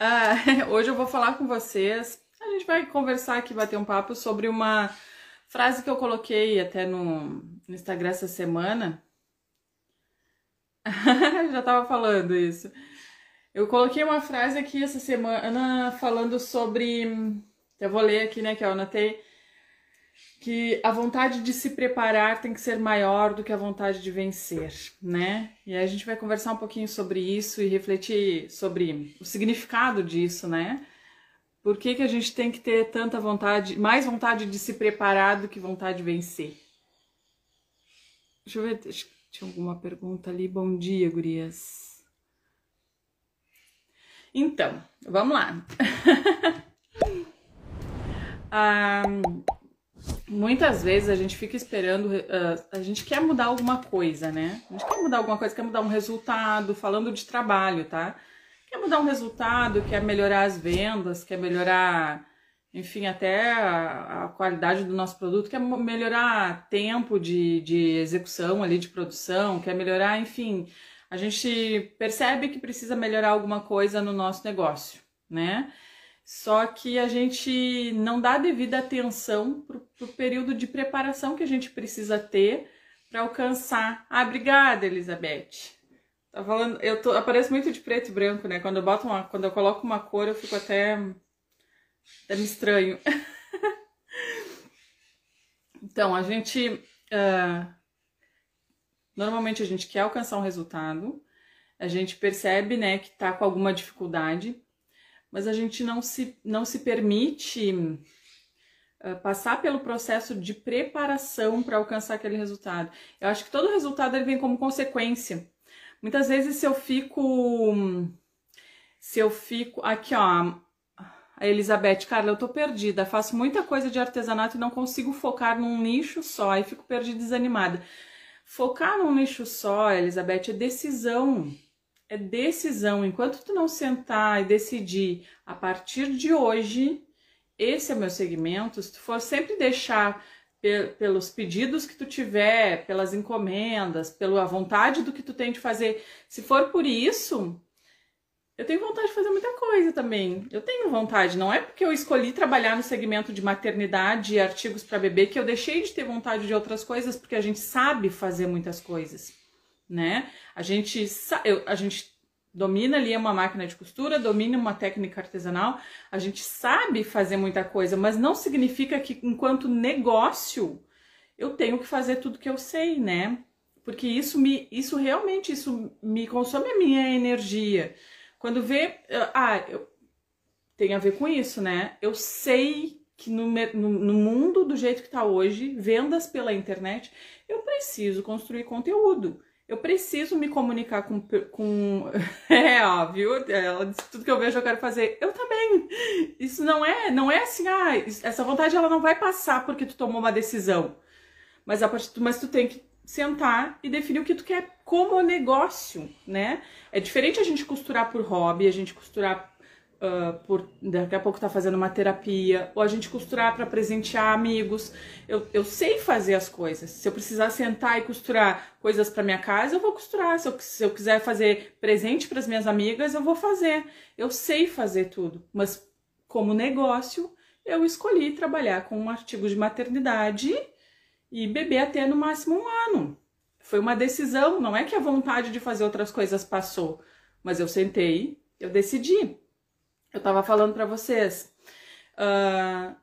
Ah, hoje eu vou falar com vocês. A gente vai conversar aqui, bater um papo sobre uma frase que eu coloquei até no, no Instagram essa semana. Já tava falando isso. Eu coloquei uma frase aqui essa semana falando sobre. Eu vou ler aqui, né, que eu anotei que a vontade de se preparar tem que ser maior do que a vontade de vencer, né? E a gente vai conversar um pouquinho sobre isso e refletir sobre o significado disso, né? Por que, que a gente tem que ter tanta vontade, mais vontade de se preparar do que vontade de vencer? Deixa eu ver, tinha alguma pergunta ali. Bom dia, gurias. Então, vamos lá. um, ah, muitas vezes a gente fica esperando, uh, a gente quer mudar alguma coisa, né? A gente quer mudar alguma coisa, quer mudar um resultado, falando de trabalho, tá? Quer mudar um resultado, quer melhorar as vendas, quer melhorar, enfim, até a, a qualidade do nosso produto, quer melhorar tempo de, de execução ali, de produção, quer melhorar, enfim, a gente percebe que precisa melhorar alguma coisa no nosso negócio, né? Só que a gente não dá devida atenção para o período de preparação que a gente precisa ter para alcançar. Ah, obrigada, Elizabeth. Tá falando, eu tô, apareço muito de preto e branco, né? Quando eu boto uma, quando eu coloco uma cor, eu fico até até me estranho. então, a gente uh, normalmente a gente quer alcançar um resultado, a gente percebe, né, que tá com alguma dificuldade mas a gente não se, não se permite eh, passar pelo processo de preparação para alcançar aquele resultado. Eu acho que todo resultado ele vem como consequência. Muitas vezes se eu fico se eu fico aqui, ó, a Elizabeth, Carla, eu tô perdida, faço muita coisa de artesanato e não consigo focar num nicho só, aí fico perdida e desanimada. Focar num nicho só, Elizabeth, é decisão é decisão. Enquanto tu não sentar e decidir a partir de hoje, esse é o meu segmento, se tu for sempre deixar pelos pedidos que tu tiver, pelas encomendas, pela vontade do que tu tem de fazer, se for por isso, eu tenho vontade de fazer muita coisa também. Eu tenho vontade, não é porque eu escolhi trabalhar no segmento de maternidade e artigos para bebê que eu deixei de ter vontade de outras coisas, porque a gente sabe fazer muitas coisas né? A gente, a gente domina ali uma máquina de costura, domina uma técnica artesanal, a gente sabe fazer muita coisa, mas não significa que enquanto negócio eu tenho que fazer tudo que eu sei, né? Porque isso me isso realmente isso me consome a minha energia. Quando vê, ah, eu, tem a ver com isso, né? Eu sei que no, no, no mundo do jeito que está hoje, vendas pela internet, eu preciso construir conteúdo. Eu preciso me comunicar com. com... É, ó, viu? Ela disse tudo que eu vejo eu quero fazer. Eu também. Isso não é, não é assim, ah, essa vontade ela não vai passar porque tu tomou uma decisão. Mas, a partir, mas tu tem que sentar e definir o que tu quer como negócio, né? É diferente a gente costurar por hobby, a gente costurar Uh, por daqui a pouco tá fazendo uma terapia, ou a gente costurar para presentear amigos. Eu, eu sei fazer as coisas. Se eu precisar sentar e costurar coisas para minha casa, eu vou costurar. Se eu, se eu quiser fazer presente para as minhas amigas, eu vou fazer. Eu sei fazer tudo, mas como negócio, eu escolhi trabalhar com um artigo de maternidade e beber até no máximo um ano. Foi uma decisão, não é que a vontade de fazer outras coisas passou, mas eu sentei, eu decidi eu tava falando para vocês. Uh,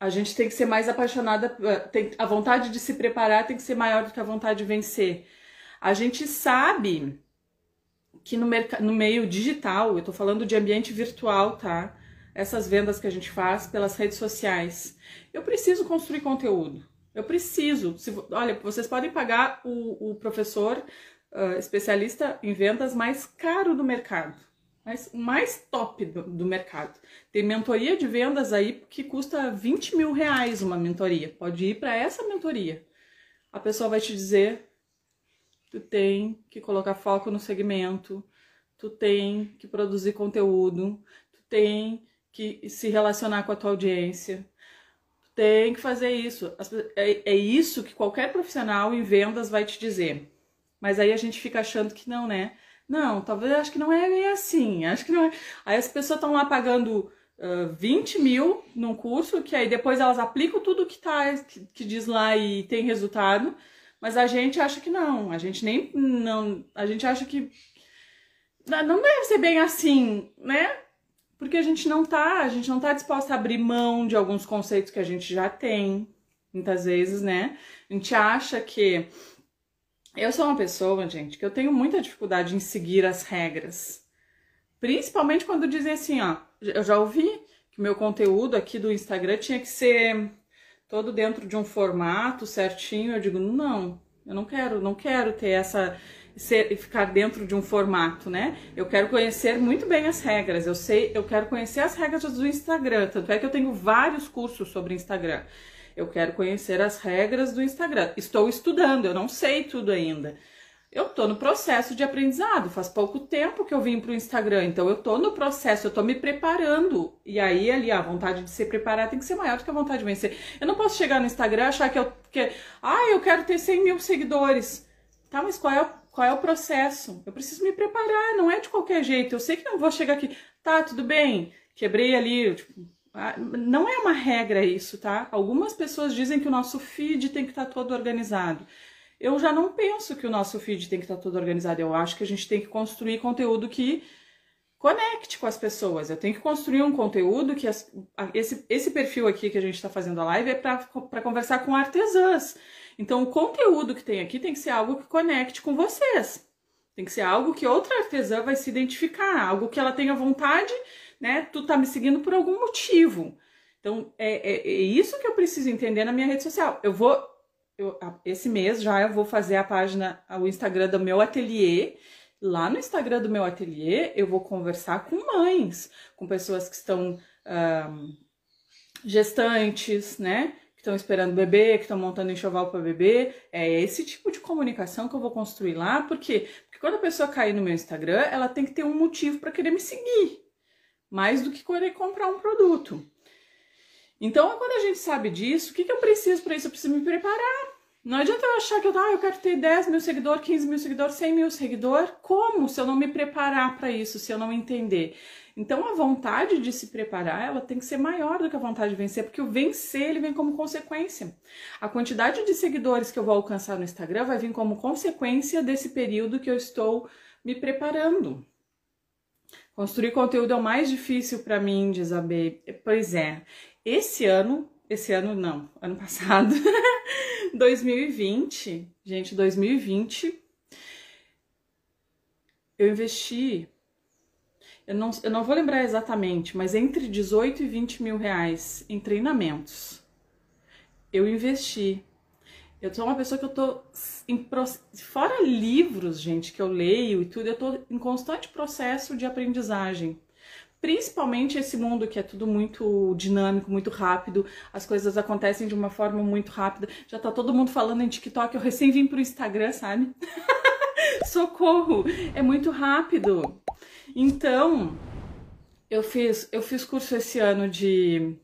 a gente tem que ser mais apaixonada, ah, tem, a vontade de se preparar tem que ser maior do que a vontade de vencer. A gente sabe que no, no meio digital, eu tô falando de ambiente virtual, tá? Essas vendas que a gente faz pelas redes sociais. Eu preciso construir conteúdo. Eu preciso. Se, olha, vocês podem pagar o, o professor uh, especialista em vendas mais caro do mercado mas mais top do, do, mercado. Tem mentoria de vendas aí que custa 20 mil reais uma mentoria. Pode ir para essa mentoria. A pessoa vai te dizer: tu tem que colocar foco no segmento, tu tem que produzir conteúdo, tu tem que se relacionar com a tua audiência. tu Tem que fazer isso. É, é isso que qualquer profissional em vendas vai te dizer. Mas aí a gente fica achando que não, né? Não, talvez acho que não é assim. Acho que não é. Aí as pessoas estão lá pagando uh, 20 mil num curso, que aí depois elas aplicam tudo que, tá, que, que, diz lá e tem resultado. Mas a gente acha que não. A gente nem. não A gente acha que. Não deve ser bem assim, né? Porque a gente não tá, a gente não tá disposta a abrir mão de alguns conceitos que a gente já tem, muitas vezes, né? A gente acha que eu sou uma pessoa, gente, que eu tenho muita dificuldade em seguir as regras. Principalmente quando dizem assim, ó, eu já ouvi que meu conteúdo aqui do Instagram tinha que ser todo dentro de um formato certinho. Eu digo, não, eu não quero, não quero ter essa ser, ficar dentro de um formato, né? Eu quero conhecer muito bem as regras. Eu sei, eu quero conhecer as regras do Instagram. Tanto é que eu tenho vários cursos sobre Instagram eu quero conhecer as regras do Instagram. Estou estudando, eu não sei tudo ainda. Eu estou no processo de aprendizado, faz pouco tempo que eu vim para o Instagram, então eu estou no processo, eu estou me preparando. E aí, ali, a vontade de se preparar tem que ser maior do que a vontade de vencer. Eu não posso chegar no Instagram e achar que eu, que, ah, eu quero ter 100 mil seguidores. Tá, mas qual é o qual é o processo? Eu preciso me preparar, não é de qualquer jeito. Eu sei que não vou chegar aqui, tá, tudo bem, quebrei ali, tipo, ah, não é uma regra isso, tá? Algumas pessoas dizem que o nosso feed tem que estar tá todo organizado. Eu já não penso que o nosso feed tem que estar tá todo organizado. Eu acho que a gente tem que construir conteúdo que conecte com as pessoas. Eu tenho que construir um conteúdo que as, esse, esse perfil aqui que a gente está fazendo a live é para conversar com artesãs. Então, o conteúdo que tem aqui tem que ser algo que conecte com vocês. Tem que ser algo que outra artesã vai se identificar, algo que ela tenha vontade né? Tu tá me seguindo por algum motivo. Então, é, é, é isso que eu preciso entender na minha rede social. Eu vou, eu, esse mês já eu vou fazer a página, o Instagram do meu ateliê. Lá no Instagram do meu ateliê, eu vou conversar com mães, com pessoas que estão um, gestantes, né? que estão esperando bebê, que estão montando enxoval para bebê. É esse tipo de comunicação que eu vou construir lá, porque porque quando a pessoa cair no meu Instagram, ela tem que ter um motivo para querer me seguir mais do que querer comprar um produto. Então, quando a gente sabe disso, o que, que eu preciso para isso? Eu preciso me preparar. Não adianta eu achar que eu, ah, eu quero ter 10 mil seguidores, 15 mil seguidores, 100 mil seguidores. Como se eu não me preparar para isso, se eu não entender? Então, a vontade de se preparar, ela tem que ser maior do que a vontade de vencer, porque o vencer, ele vem como consequência. A quantidade de seguidores que eu vou alcançar no Instagram vai vir como consequência desse período que eu estou me preparando. Construir conteúdo é o mais difícil para mim, diz a Pois é, esse ano, esse ano não, ano passado, 2020, gente, 2020, eu investi, eu não, eu não vou lembrar exatamente, mas entre 18 e 20 mil reais em treinamentos. Eu investi eu sou uma pessoa que eu tô em, fora livros, gente, que eu leio e tudo, eu tô em constante processo de aprendizagem. Principalmente esse mundo que é tudo muito dinâmico, muito rápido, as coisas acontecem de uma forma muito rápida. Já tá todo mundo falando em TikTok, eu recém vim pro Instagram, sabe? Socorro, é muito rápido. Então, eu fiz, eu fiz curso esse ano de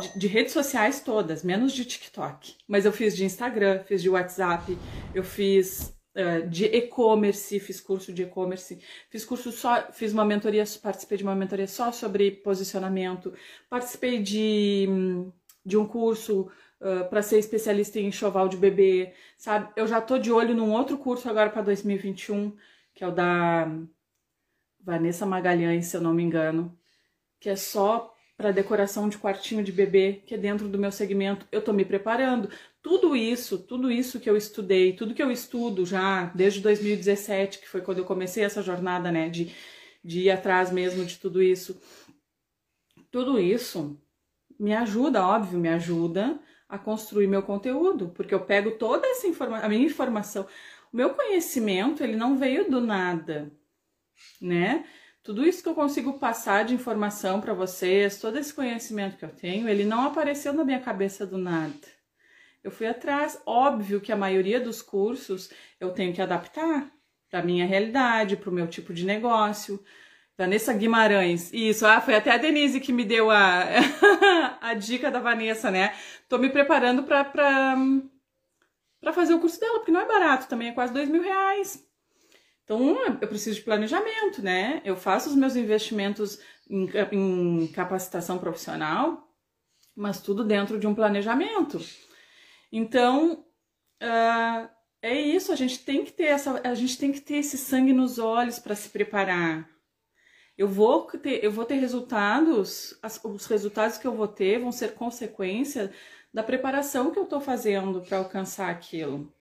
de, de, redes sociais todas, menos de TikTok. Mas eu fiz de Instagram, fiz de WhatsApp, eu fiz uh, de e-commerce, fiz curso de e-commerce, fiz curso só, fiz uma mentoria, participei de uma mentoria só sobre posicionamento, participei de, de um curso Uh, eh, para ser especialista em enxoval de bebê, sabe? Eu já tô de olho num outro curso agora para 2021, que é o da Vanessa Magalhães, se eu não me engano, que é só para decoração de quartinho de bebê, que é dentro do meu segmento, eu estou me preparando. Tudo isso, tudo isso que eu estudei, tudo que eu estudo já desde 2017, que foi quando eu comecei essa jornada, né, de, de ir atrás mesmo de tudo isso. Tudo isso me ajuda, óbvio, me ajuda a construir meu conteúdo, porque eu pego toda essa informação, a minha informação, o meu conhecimento, ele não veio do nada, né? Tudo isso que eu consigo passar de informação para vocês, todo esse conhecimento que eu tenho, ele não apareceu na minha cabeça do nada. Eu fui atrás, óbvio que a maioria dos cursos eu tenho que adaptar para minha realidade, para o meu tipo de negócio. Vanessa Guimarães, isso, ah, foi até a Denise que me deu a, a dica da Vanessa, né? Tô me preparando para fazer o curso dela, porque não é barato também, é quase dois mil reais. Então, eu preciso de planejamento, né? Eu faço os meus investimentos em, em capacitação profissional, mas tudo dentro de um planejamento. Então, uh, é isso. A gente tem que ter essa, a gente tem que ter esse sangue nos olhos para se preparar. Eu vou ter, eu vou ter resultados. As, os resultados que eu vou ter vão ser consequência da preparação que eu estou fazendo para alcançar aquilo.